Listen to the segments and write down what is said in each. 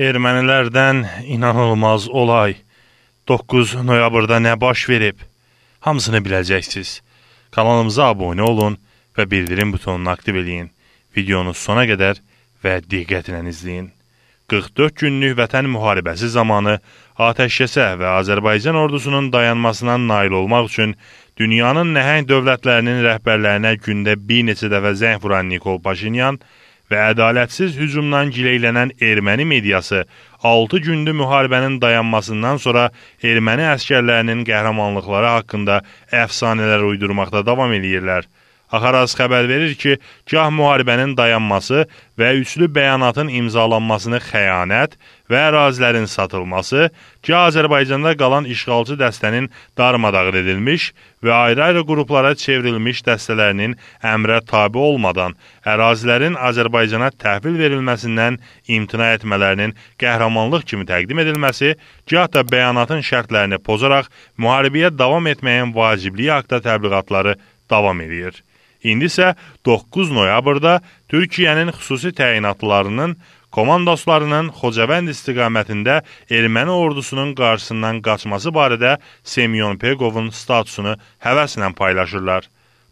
ermənilərdən inanılmaz olay 9 noyabrda nə baş verib? Hamısını biləcəksiniz. Kanalımıza abunə olun və bildirim butonunu aktiv eləyin. Videonu sona qədər və diqqətlə izləyin. 44 günlük vətən müharibəsi zamanı atəşkəsə və Azərbaycan ordusunun dayanmasına nail olmaq üçün dünyanın nəhəng dövlətlərinin rəhbərlərinə gündə bir neçə dəfə zəng vuran Nikol Paşinyan və ədalətsiz hücumdan gileylənən erməni mediası 6 gündür müharibənin dayanmasından sonra erməni əsgərlərinin qəhrəmanlıqları haqqında əfsanələr uydurmaqda davam eləyirlər. Axaraz xəbər verir ki, gah müharibənin dayanması və üçlü bəyanatın imzalanmasını xəyanət və ərazilərin satılması, gah Azərbaycanda qalan işğalçı dəstənin darmadağın edilmiş və ayrı-ayrı qruplara çevrilmiş dəstələrinin əmrə tabe olmadan ərazilərin Azərbaycana təhvil verilməsindən imtina etmələrinin qəhrəmanlıq kimi təqdim edilməsi, gah da bəyanatın şərtlərini pozaraq müharibəyə davam etməyin vacibliyi haqqında təbliğatları davam edir. İndi isə 9 noyabrda Türkiyənin xüsusi təyinatlarının komandoslarının Xocavənd istiqamətində erməni ordusunun qarşısından qaçması barədə Semyon Peqovun statusunu həvəslə paylaşırlar.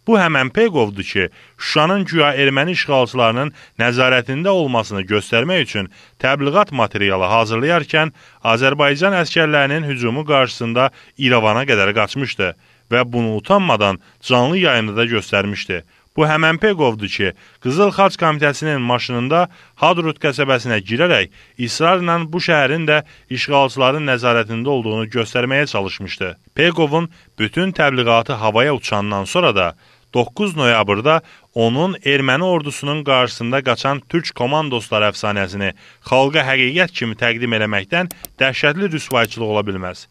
Bu həmən Peqovdur ki, Şuşanın güya erməni işğalçılarının nəzarətində olmasını göstərmək üçün təbliğat materialı hazırlayarkən Azərbaycan əskərlərinin hücumu qarşısında İrəvana qədər qaçmışdı və bunu utanmadan canlı yayında da göstərmişdi. Bu həmən Peqovdur ki, Qızıl Xaç Komitəsinin maşınında Hadrut qəsəbəsinə girərək israrla bu şəhərin də işğalçıların nəzarətində olduğunu göstərməyə çalışmışdı. Peqovun bütün təbliğatı havaya uçandan sonra da 9 noyabrda onun erməni ordusunun qarşısında qaçan türk komandoslar əfsanəsini xalqa həqiqət kimi təqdim eləməkdən dəhşətli rüsvayçılıq ola bilməz.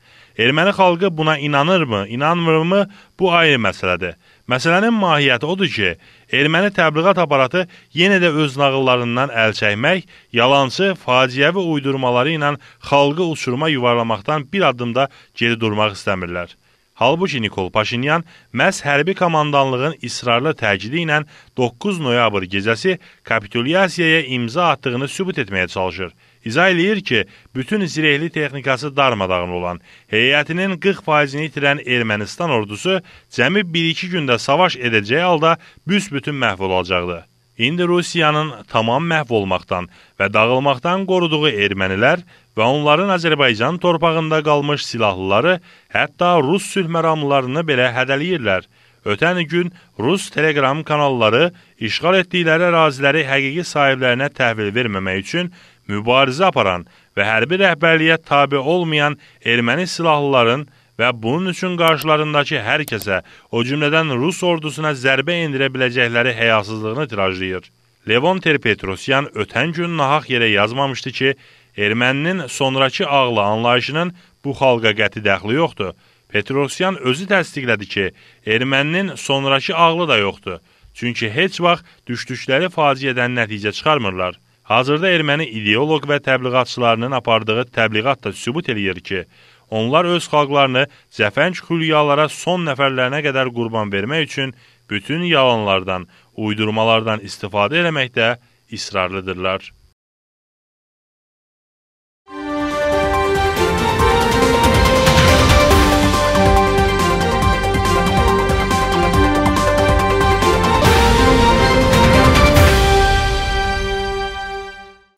Erməni xalqı buna inanırmı, inanmırmı, bu ayrı məsələdir. Məsələnin mahiyyəti odur ki, erməni təbliğat aparatı yenə də öz nağıllarından əl çəkmək, yalançı, faciəvi uydurmaları ilə xalqı uçuruma yuvarlamaqdan bir addımda geri durmaq istəmirlər. Halbuki Nikol Paşinyan məhz hərbi komandanlığın israrlı təkidi ilə 9 noyabr gecəsi kapitulyasiyaya imza atdığını sübut etməyə çalışır. İzah eləyir ki, bütün zirehli texnikası darmadağın olan, heyətinin 40%-ni itirən Ermənistan ordusu cəmi 1-2 gündə savaş edəcəyi halda büsbütün məhv olacaqdı. İndi Rusiyanın tamam məhv olmaqdan və dağılmaqdan qoruduğu ermənilər və onların Azərbaycan torpağında qalmış silahlıları, hətta rus sülhməramlarını belə hədəliyirlər. Ötən gün rus telegram kanalları işğal etdikləri əraziləri həqiqi sahiblərinə təhvil verməmək üçün mübarizə aparan və hərbi rəhbərliyə tabi olmayan erməni silahlıların və bunun üçün qarşılarındakı hər kəsə, o cümlədən rus ordusuna zərbə endirə biləcəkləri həyasızlığını tirajlayır. Levon Terpetrosyan ötən gün nahaq yerə yazmamışdı ki, Erməninin sonrakı ağla anlayışının bu xalqa qəti dəxli yoxdur. Petrosyan özü təsdiqlədi ki, erməninin sonrakı ağlı da yoxdur. Çünki heç vaxt düşdükləri faciədən nəticə çıxarmırlar. Hazırda erməni ideoloq və təbliğatçılarının apardığı təbliğat da sübut eləyir ki, onlar öz xalqlarını cəfəng xülyalara son nəfərlərinə qədər qurban vermək üçün bütün yalanlardan, uydurmalardan istifadə eləməkdə israrlıdırlar.